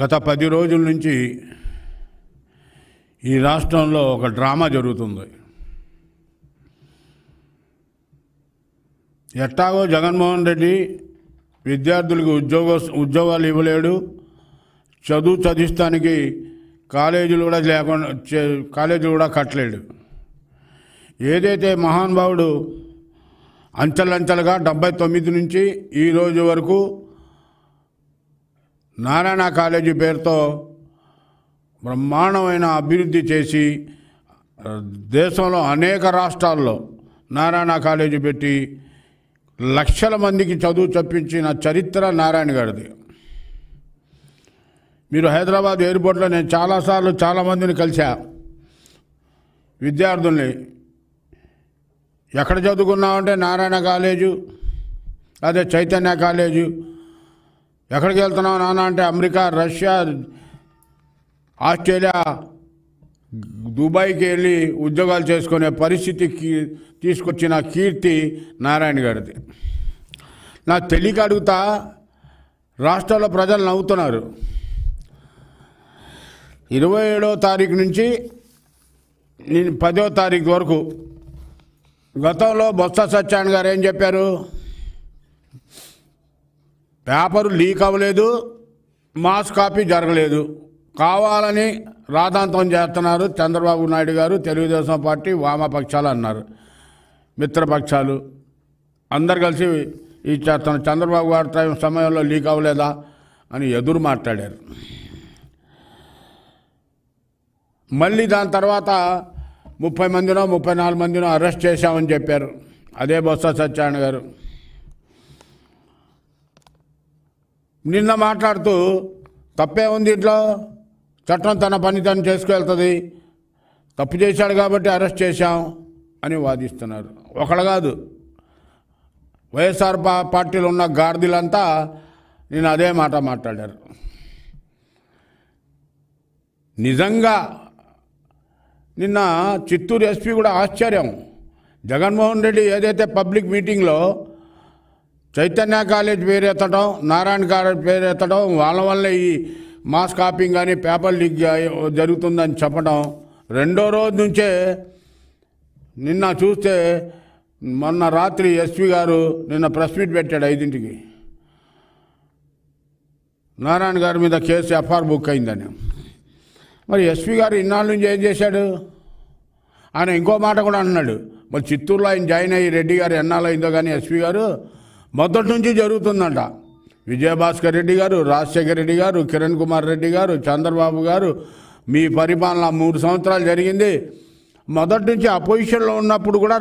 గత పది రోజుల నుంచి ఈ రాష్ట్రంలో ఒక డ్రామా జరుగుతుంది ఎట్టాగో జగన్మోహన్ రెడ్డి విద్యార్థులకు ఉద్యోగ ఉద్యోగాలు ఇవ్వలేడు చదువు చదివిస్తానికి కాలేజీలు కూడా లేకుండా కాలేజీలు కూడా కట్టలేడు ఏదైతే మహానుభావుడు అంచెలంచెలుగా డెబ్బై తొమ్మిది నుంచి ఈరోజు వరకు నారాయణ కాలేజీ పేరుతో బ్రహ్మాండమైన అభివృద్ధి చేసి దేశంలో అనేక రాష్ట్రాల్లో నారాయణ కాలేజీ పెట్టి లక్షల మందికి చదువు చెప్పించిన చరిత్ర నారాయణ గారిది మీరు హైదరాబాద్ ఎయిర్పోర్ట్లో నేను చాలాసార్లు చాలామందిని కలిశా విద్యార్థుల్ని ఎక్కడ చదువుకున్నామంటే నారాయణ కాలేజు అదే చైతన్య కాలేజు ఎక్కడికి వెళ్తున్నావు నాన్న అంటే అమెరికా రష్యా ఆస్ట్రేలియా దుబాయ్కి వెళ్ళి ఉద్యోగాలు చేసుకునే పరిస్థితి తీసుకొచ్చిన కీర్తి నారాయణ గారిది నా తెలియక అడుగుతా రాష్ట్రాల ప్రజలు నవ్వుతున్నారు ఇరవై ఏడో తారీఖు నుంచి నేను పదో తారీఖు వరకు గతంలో బొత్స సత్యనారాయణ గారు ఏం చెప్పారు పేపర్ లీక్ అవ్వలేదు మాస్ కాపీ జరగలేదు కావాలని రాధాంతం చేస్తున్నారు చంద్రబాబు నాయుడు గారు తెలుగుదేశం పార్టీ వామపక్షాలు అన్నారు మిత్రపక్షాలు అందరు కలిసి ఇచ్చేస్తున్నారు చంద్రబాబు గారి సమయంలో లీక్ అవ్వలేదా అని ఎదురు మాట్లాడారు మళ్ళీ దాని తర్వాత ముప్పై మందినో ముప్పై నాలుగు మందినో అరెస్ట్ చేశామని చెప్పారు అదే బొత్స సత్యనారాయణ గారు నిన్న మాట్లాడుతూ తప్పే ఉంది ఇంట్లో చట్టం తన పని తను చేసుకువెళ్తుంది తప్పు చేశాడు కాబట్టి అరెస్ట్ చేశాం అని వాదిస్తున్నారు ఒకడు కాదు వైఎస్ఆర్ పార్టీలో ఉన్న గార్దీలంతా నేను అదే మాట మాట్లాడారు నిజంగా నిన్న చిత్తూరు ఎస్పీ కూడా ఆశ్చర్యం జగన్మోహన్ రెడ్డి ఏదైతే పబ్లిక్ మీటింగ్లో చైతన్య కాలేజ్ పేరు ఎత్తడం నారాయణ కాలేజ్ పేరు ఎత్తడం వాళ్ళ వల్ల ఈ మాస్ కాపింగ్ కానీ పేపర్ లీక్ జరుగుతుందని చెప్పడం రెండో రోజు నుంచే నిన్న చూస్తే మొన్న రాత్రి ఎస్పి గారు నిన్న ప్రెస్ మీట్ పెట్టాడు ఐదింటికి నారాయణ గారి మీద కేసు ఎఫ్ఆర్ బుక్ అయిందని మరి ఎస్పి గారు ఇన్నాళ్ళ నుంచి ఏం చేశాడు ఆయన ఇంకో మాట కూడా అన్నాడు మరి చిత్తూరులో ఆయన జాయిన్ అయ్యి రెడ్డి గారు ఎన్నాళ్ళు అయిందో కానీ ఎస్పీ గారు మొదటి నుంచి జరుగుతుందంట విజయభాస్కర్ రెడ్డి గారు రాజశేఖర రెడ్డి గారు కిరణ్ కుమార్ రెడ్డి గారు చంద్రబాబు గారు మీ పరిపాలన మూడు సంవత్సరాలు జరిగింది మొదటి నుంచి అపోజిషన్లో ఉన్నప్పుడు కూడా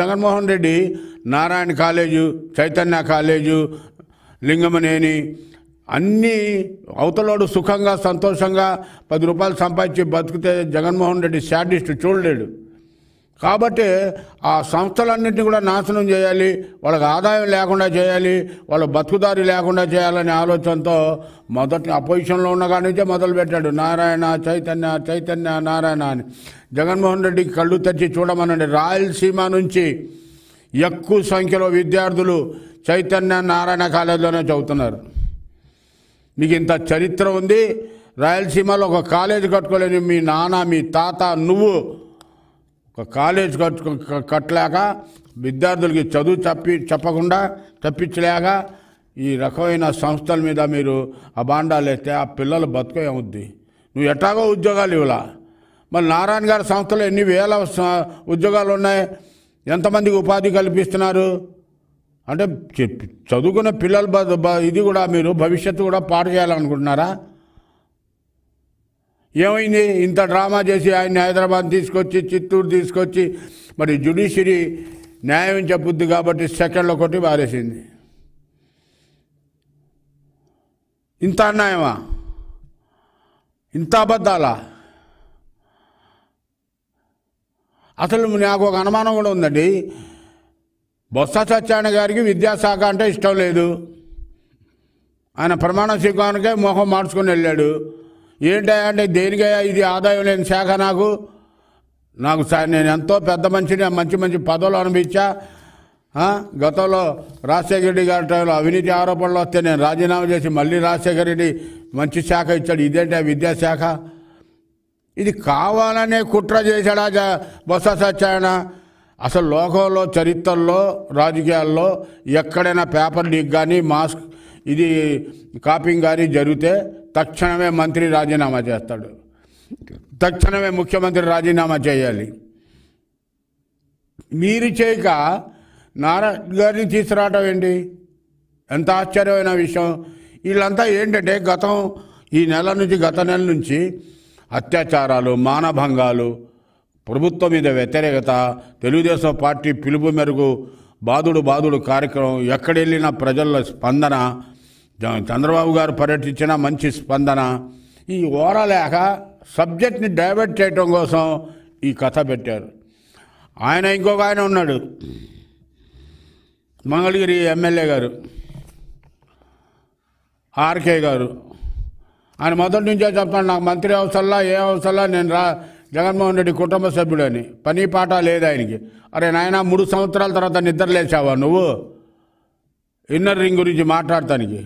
జగన్మోహన్ రెడ్డి నారాయణ కాలేజు చైతన్య కాలేజు లింగమనేని అన్నీ అవతలోడు సుఖంగా సంతోషంగా పది రూపాయలు సంపాదించి బతికితే జగన్మోహన్ రెడ్డి శాడిస్ట్ చూడలేడు కాబట్టి ఆ సంస్థలన్నింటినీ కూడా నాశనం చేయాలి వాళ్ళకి ఆదాయం లేకుండా చేయాలి వాళ్ళ బతుకుదారి లేకుండా చేయాలనే ఆలోచనతో మొదటి అపోజిషన్లో ఉన్న కాడి నుంచే మొదలుపెట్టాడు నారాయణ చైతన్య చైతన్య నారాయణ అని జగన్మోహన్ రెడ్డి కళ్ళు తెచ్చి చూడమనండి రాయలసీమ నుంచి ఎక్కువ సంఖ్యలో విద్యార్థులు చైతన్య నారాయణ కాలేజీలోనే చదువుతున్నారు మీకు ఇంత చరిత్ర ఉంది రాయలసీమలో ఒక కాలేజీ కట్టుకోలేని మీ నాన్న మీ తాత నువ్వు కాలేజ్ కట్టలేక విద్యార్థులకి చదువు చెప్పి చెప్పకుండా తప్పించలేక ఈ రకమైన సంస్థల మీద మీరు ఆ బాండాలు వేస్తే ఆ పిల్లలు బతుకే అవుద్ది నువ్వు ఎట్లాగో ఉద్యోగాలు ఇవ్వలా మరి నారాయణ గారి సంస్థలో ఎన్ని వేల ఉద్యోగాలు ఉన్నాయి ఎంతమందికి ఉపాధి కల్పిస్తున్నారు అంటే చదువుకున్న పిల్లలు ఇది కూడా మీరు భవిష్యత్తు కూడా పాటు చేయాలనుకుంటున్నారా ఏమైంది ఇంత డ్రామా చేసి ఆయన్ని హైదరాబాద్ తీసుకొచ్చి చిత్తూరు తీసుకొచ్చి మరి జ్యుడిషియరీ న్యాయం చెప్పుద్ది కాబట్టి సెకండ్లో కొట్టి బారేసింది ఇంత అన్యాయమా ఇంత అబద్ధాలా అసలు నాకు ఒక అనుమానం కూడా ఉందండి బొత్స సత్యాయన గారికి విద్యాశాఖ అంటే ఇష్టం లేదు ఆయన ప్రమాణ స్వీకారానికే మొహం మార్చుకొని వెళ్ళాడు ఏంటయ్యా అంటే దేనికయ్యా ఇది ఆదాయం లేని శాఖ నాకు నాకు నేను ఎంతో పెద్ద మనిషిని మంచి మంచి పదవులు అనిపించా గతంలో రాజశేఖర రెడ్డి గారి టైంలో అవినీతి ఆరోపణలు వస్తే నేను రాజీనామా చేసి మళ్ళీ రాజశేఖర రెడ్డి మంచి శాఖ ఇచ్చాడు ఇదేంటి ఆ విద్యాశాఖ ఇది కావాలనే కుట్ర చేశాడా బొత్స సత్యాయన అసలు లోకంలో చరిత్రల్లో రాజకీయాల్లో ఎక్కడైనా పేపర్ లీక్ కానీ మాస్క్ ఇది కాపింగ్ కానీ జరిగితే తక్షణమే మంత్రి రాజీనామా చేస్తాడు తక్షణమే ముఖ్యమంత్రి రాజీనామా చేయాలి మీరు చేయక నారా గారిని తీసుకురావటం ఏంటి ఎంత ఆశ్చర్యమైన విషయం వీళ్ళంతా ఏంటంటే గతం ఈ నెల నుంచి గత నెల నుంచి అత్యాచారాలు మానభంగాలు ప్రభుత్వం మీద వ్యతిరేకత తెలుగుదేశం పార్టీ పిలుపు మేరకు బాధుడు బాధుడు కార్యక్రమం ఎక్కడెళ్ళినా ప్రజల స్పందన చంద్రబాబు గారు పర్యటించిన మంచి స్పందన ఈ ఓరలేక సబ్జెక్ట్ని డైవర్ట్ చేయటం కోసం ఈ కథ పెట్టారు ఆయన ఇంకొక ఆయన ఉన్నాడు మంగళగిరి ఎమ్మెల్యే గారు ఆర్కే గారు ఆయన మొదటి నుంచే చెప్తాను నాకు మంత్రి అవసరంలా ఏ అవసరంలా నేను రా జగన్మోహన్ రెడ్డి కుటుంబ సభ్యుడని పని పాట లేదు ఆయనకి అరే నాయన మూడు సంవత్సరాల తర్వాత నిద్ర లేచావా నువ్వు ఇన్నర్ రింగ్ గురించి మాట్లాడటానికి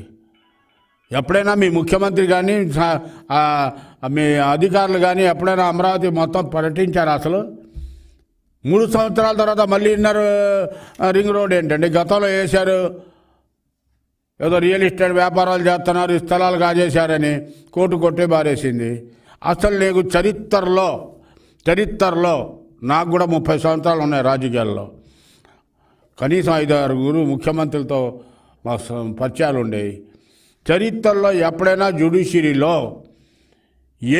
ఎప్పుడైనా మీ ముఖ్యమంత్రి కానీ మీ అధికారులు కానీ ఎప్పుడైనా అమరావతి మొత్తం పర్యటించారు అసలు మూడు సంవత్సరాల తర్వాత మళ్ళీ ఇన్నర్ రింగ్ రోడ్ ఏంటండి గతంలో వేశారు ఏదో రియల్ ఎస్టేట్ వ్యాపారాలు చేస్తున్నారు స్థలాలు కాజేశారని కోర్టు కొట్టే బారేసింది అసలు నీకు చరిత్రలో చరిత్రలో నాకు కూడా ముప్పై సంవత్సరాలు ఉన్నాయి రాజకీయాల్లో కనీసం ఐదు ఆరుగురు ముఖ్యమంత్రులతో మా పరిచయాలు ఉండేవి చరిత్రలో ఎప్పుడైనా జ్యుడిషియరీలో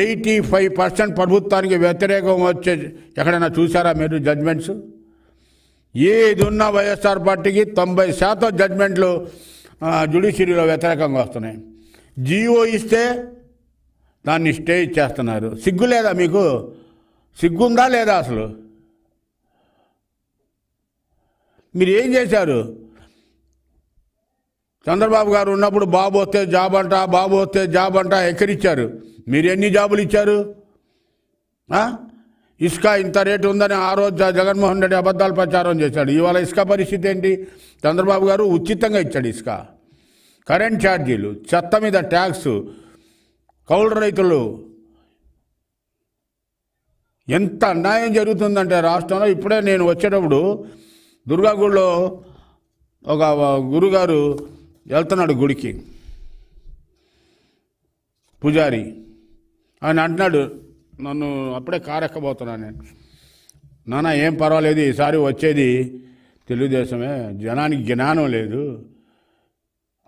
ఎయిటీ ఫైవ్ పర్సెంట్ ప్రభుత్వానికి వ్యతిరేకం వచ్చే ఎక్కడైనా చూసారా మీరు జడ్జ్మెంట్స్ ఏది ఉన్న వైఎస్ఆర్ పార్టీకి తొంభై శాతం జడ్మెంట్లు జ్యుడిషియరీలో వ్యతిరేకంగా వస్తున్నాయి జీవో ఇస్తే దాన్ని స్టే చేస్తున్నారు సిగ్గు లేదా మీకు సిగ్గుందా లేదా అసలు మీరు ఏం చేశారు చంద్రబాబు గారు ఉన్నప్పుడు బాబు వస్తే జాబ్ అంట బాబు వస్తే జాబ్ అంట ఎక్కడిచ్చారు మీరు ఎన్ని జాబులు ఇచ్చారు ఇసుక ఇంత రేటు ఉందని ఆ రోజు జగన్మోహన్ రెడ్డి అబద్ధాలు ప్రచారం చేశాడు ఇవాళ ఇసుక పరిస్థితి ఏంటి చంద్రబాబు గారు ఉచితంగా ఇచ్చాడు ఇసుక కరెంట్ ఛార్జీలు చెత్త మీద ట్యాక్స్ కౌలు రైతులు ఎంత అన్యాయం జరుగుతుందంటే రాష్ట్రంలో ఇప్పుడే నేను వచ్చేటప్పుడు దుర్గాగూడలో ఒక గురుగారు వెళ్తున్నాడు గుడికి పూజారి ఆయన అంటున్నాడు నన్ను అప్పుడే కారెక్కబోతున్నాను నేను నాన్న ఏం పర్వాలేదు ఈసారి వచ్చేది తెలుగుదేశమే జనానికి జ్ఞానం లేదు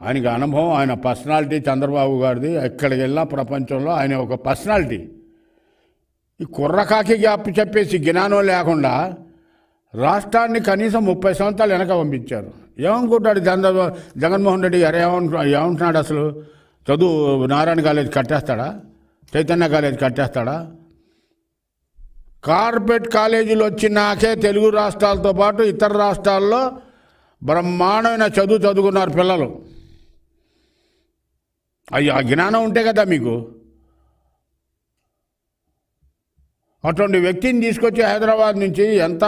ఆయనకి అనుభవం ఆయన పర్సనాలిటీ చంద్రబాబు గారిది ఎక్కడికి వెళ్ళినా ప్రపంచంలో ఆయన ఒక పర్సనాలిటీ ఈ కుర్రకాకి అప్పు చెప్పేసి జ్ఞానం లేకుండా రాష్ట్రాన్ని కనీసం ముప్పై సంవత్సరాలు వెనక పంపించారు ఏమనుకుంటాడు జగన్ జగన్మోహన్ రెడ్డి అరే ఏమంటున్నాడు అసలు చదువు నారాయణ కాలేజ్ కట్టేస్తాడా చైతన్య కాలేజ్ కట్టేస్తాడా కార్పొరేట్ కాలేజీలు వచ్చినాకే తెలుగు రాష్ట్రాలతో పాటు ఇతర రాష్ట్రాల్లో బ్రహ్మాండమైన చదువు చదువుకున్నారు పిల్లలు అయ్యో ఆ జ్ఞానం ఉంటే కదా మీకు అటువంటి వ్యక్తిని తీసుకొచ్చి హైదరాబాద్ నుంచి ఎంత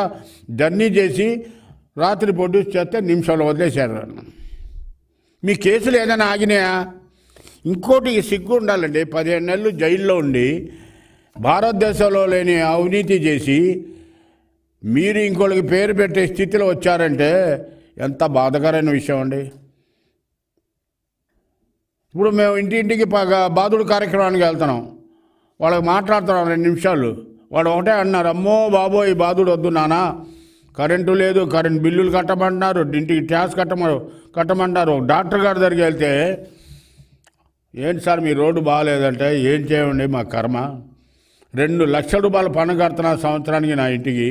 జర్నీ చేసి రాత్రి ప్రొడ్యూస్ చేస్తే నిమిషాలు వదిలేశారు మీ కేసులు ఏదైనా ఆగినాయా ఇంకోటి సిగ్గు ఉండాలండి పదిహేను నెలలు జైల్లో ఉండి భారతదేశంలో లేని అవినీతి చేసి మీరు ఇంకోటికి పేరు పెట్టే స్థితిలో వచ్చారంటే ఎంత బాధకరమైన విషయం అండి ఇప్పుడు మేము ఇంటింటికి బాధుడు కార్యక్రమానికి వెళ్తున్నాం వాళ్ళకి మాట్లాడుతున్నాం రెండు నిమిషాలు వాడు ఒకటే అన్నారు అమ్మో బాబోయ్ బాధుడు వద్దు నానా కరెంటు లేదు కరెంట్ బిల్లులు కట్టమంటున్నారు ఇంటికి ట్యాక్స్ కట్టమ కట్టమంటారు డాక్టర్ గారి దగ్గరికి వెళ్తే ఏంటి సార్ మీ రోడ్డు బాగాలేదంటే ఏం చేయండి మా కర్మ రెండు లక్షల రూపాయలు పన్ను కడుతున్నా సంవత్సరానికి నా ఇంటికి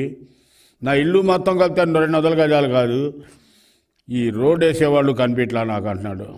నా ఇల్లు మొత్తం కలిపితే రెండు వందల గజాలు కాదు ఈ రోడ్ వేసేవాళ్ళు కనిపించలా నాకు అంటున్నాడు